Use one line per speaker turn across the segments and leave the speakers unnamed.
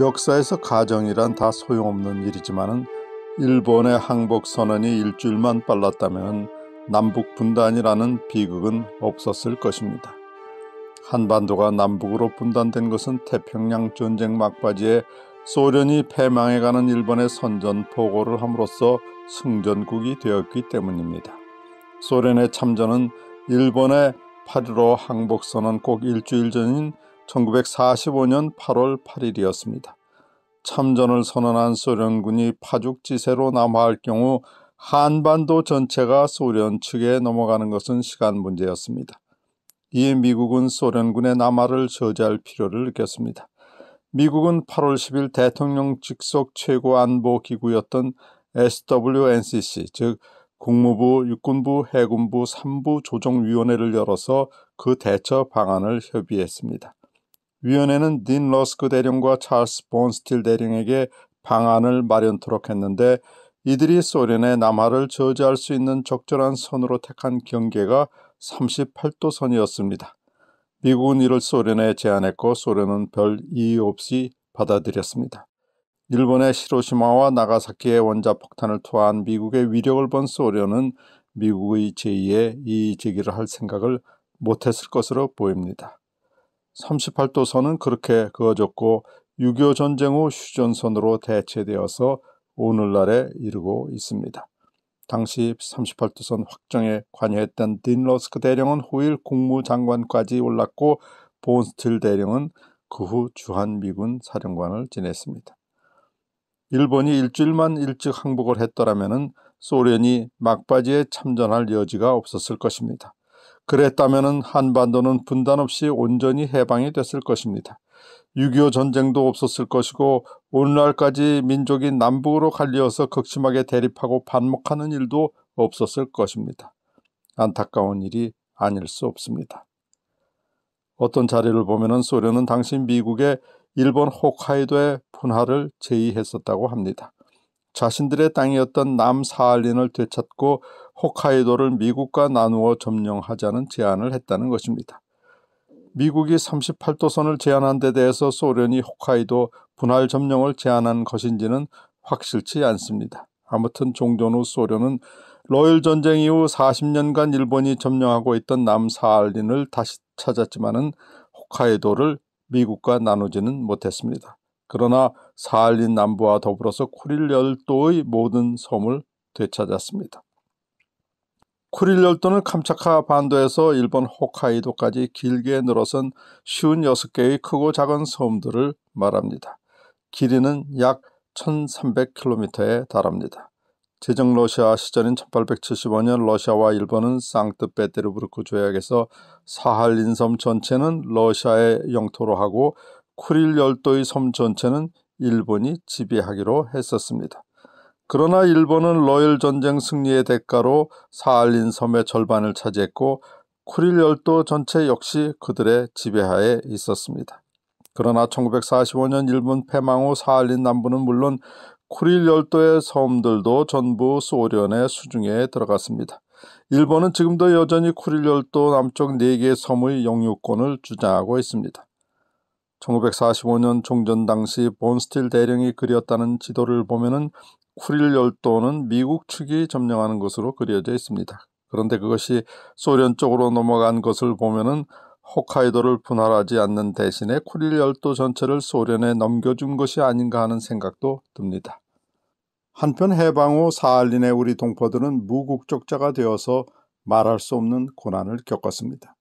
역사에서 가정이란 다 소용없는 일이지만은 일본의 항복 선언이 일주일만 빨랐다면 남북 분단이라는 비극은 없었을 것입니다. 한반도가 남북으로 분단된 것은 태평양 전쟁 막바지에 소련이 패망해가는 일본의 선전 포고를 함으로써 승전국이 되었기 때문입니다. 소련의 참전은 일본의 8.15 항복선언 꼭 일주일 전인 1945년 8월 8일이었습니다. 참전을 선언한 소련군이 파죽지세로 남하할 경우 한반도 전체가 소련 측에 넘어가는 것은 시간 문제였습니다. 이에 미국은 소련군의 남하를 저지할 필요를 느꼈습니다. 미국은 8월 10일 대통령 직속 최고 안보 기구였던 SWNCC, 즉 국무부, 육군부, 해군부 3부 조정위원회를 열어서 그 대처 방안을 협의했습니다. 위원회는 딘 러스크 대령과 찰스 본스틸 대령에게 방안을 마련토록 했는데 이들이 소련의 남하를 저지할 수 있는 적절한 선으로 택한 경계가 38도 선이었습니다. 미국은 이를 소련에 제안했고 소련은 별이유 없이 받아들였습니다. 일본의 시로시마와 나가사키에 원자폭탄을 투하한 미국의 위력을 본 소련은 미국의 제2의 이의 제기를 할 생각을 못했을 것으로 보입니다. 38도선은 그렇게 그어졌고 6.25 전쟁 후 휴전선으로 대체되어서 오늘날에 이르고 있습니다. 당시 38도선 확정에 관여했던 딘러스크 대령은 후일 국무장관까지 올랐고 본스틸 대령은 그 후 주한미군 사령관을 지냈습니다. 일본이 일주일만 일찍 항복을 했더라면 소련이 막바지에 참전할 여지가 없었을 것입니다. 그랬다면 한반도는 분단 없이 온전히 해방이 됐을 것입니다. 6.25 전쟁도 없었을 것이고 오늘날까지 민족이 남북으로 갈려서 극심하게 대립하고 반목하는 일도 없었을 것입니다. 안타까운 일이 아닐 수 없습니다. 어떤 자료를 보면 소련은 당시 미국의 일본 홋카이도의 분할을 제의했었다고 합니다. 자신들의 땅이었던 남사할린을 되찾고 홋카이도를 미국과 나누어 점령하자는 제안을 했다는 것입니다. 미국이 38도선을 제안한 데 대해서 소련이 홋카이도 분할 점령을 제안한 것인지는 확실치 않습니다. 아무튼 종전 후 소련은 로열 전쟁 이후 40년간 일본이 점령하고 있던 남사할린을 다시 찾았지만은 홋카이도를 미국과 나누지는 못했습니다. 그러나 사할린 남부와 더불어서 쿠릴 열도의 모든 섬을 되찾았습니다. 쿠릴 열도는 캄차카 반도에서 일본 홋카이도까지 길게 늘어선 56개의 크고 작은 섬들을 말합니다. 길이는 약 1300km에 달합니다. 제정 러시아 시절인 1875년 러시아와 일본은 상트페테르부르크 조약에서 사할린섬 전체는 러시아의 영토로 하고 쿠릴 열도의 섬 전체는 일본이 지배하기로 했었습니다. 그러나 일본은 로열 전쟁 승리의 대가로 사할린 섬의 절반을 차지했고 쿠릴 열도 전체 역시 그들의 지배하에 있었습니다. 그러나 1945년 일본 패망 후 사할린 남부는 물론 쿠릴 열도의 섬들도 전부 소련의 수중에 들어갔습니다. 일본은 지금도 여전히 쿠릴 열도 남쪽 4개의 섬의 영유권을 주장하고 있습니다. 1945년 종전 당시 본스틸 대령이 그렸다는 지도를 보면은 쿠릴 열도는 미국 측이 점령하는 것으로 그려져 있습니다. 그런데 그것이 소련 쪽으로 넘어간 것을 보면은 홋카이도를 분할하지 않는 대신에 쿠릴 열도 전체를 소련에 넘겨준 것이 아닌가 하는 생각도 듭니다. 한편 해방 후 사할린의 우리 동포들은 무국적자가 되어서 말할 수 없는 고난을 겪었습니다.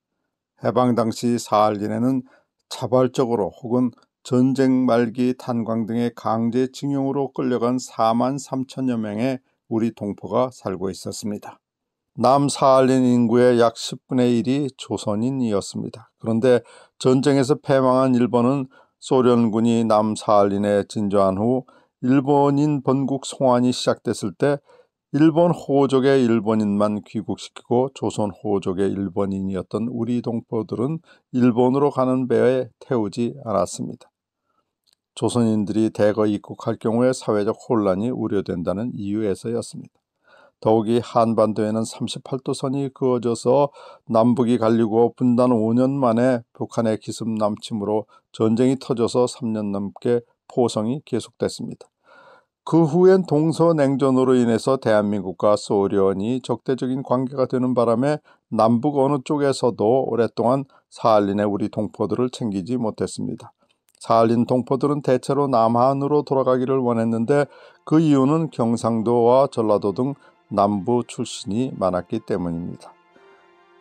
해방 당시 사할린에는 자발적으로 혹은 전쟁 말기 탄광 등의 강제징용으로 끌려간 4만 3천여 명의 우리 동포가 살고 있었습니다. 남사할린 인구의 약 10분의 1이 조선인이었습니다. 그런데 전쟁에서 패망한 일본은 소련군이 남사할린에 진조한 후 일본인 번국 송환이 시작됐을 때 일본 호족의 일본인만 귀국시키고 조선 호족의 일본인이었던 우리 동포들은 일본으로 가는 배에 태우지 않았습니다. 조선인들이 대거 입국할 경우에 사회적 혼란이 우려된다는 이유에서였습니다. 더욱이 한반도에는 38도선이 그어져서 남북이 갈리고 분단 5년 만에 북한의 기습 남침으로 전쟁이 터져서 3년 넘게 포성이 계속됐습니다. 그 후엔 동서냉전으로 인해서 대한민국과 소련이 적대적인 관계가 되는 바람에 남북 어느 쪽에서도 오랫동안 사할린의 우리 동포들을 챙기지 못했습니다. 사할린 동포들은 대체로 남한으로 돌아가기를 원했는데 그 이유는 경상도와 전라도 등 남부 출신이 많았기 때문입니다.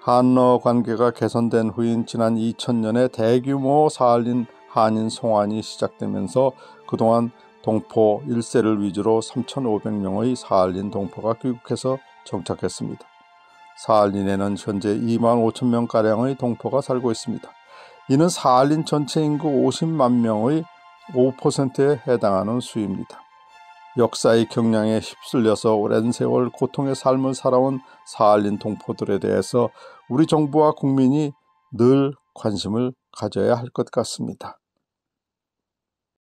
한러 관계가 개선된 후인 지난 2000년에 대규모 사할린 한인 송환이 시작되면서 그동안 동포 1세를 위주로 3,500명의 사할린 동포가 귀국해서 정착했습니다. 사할린에는 현재 2만 5천명가량의 동포가 살고 있습니다. 이는 사할린 전체 인구 50만 명의 5%에 해당하는 수입니다. 역사의 경량에 휩쓸려서 오랜 세월 고통의 삶을 살아온 사할린 동포들에 대해서 우리 정부와 국민이 늘 관심을 가져야 할 것 같습니다.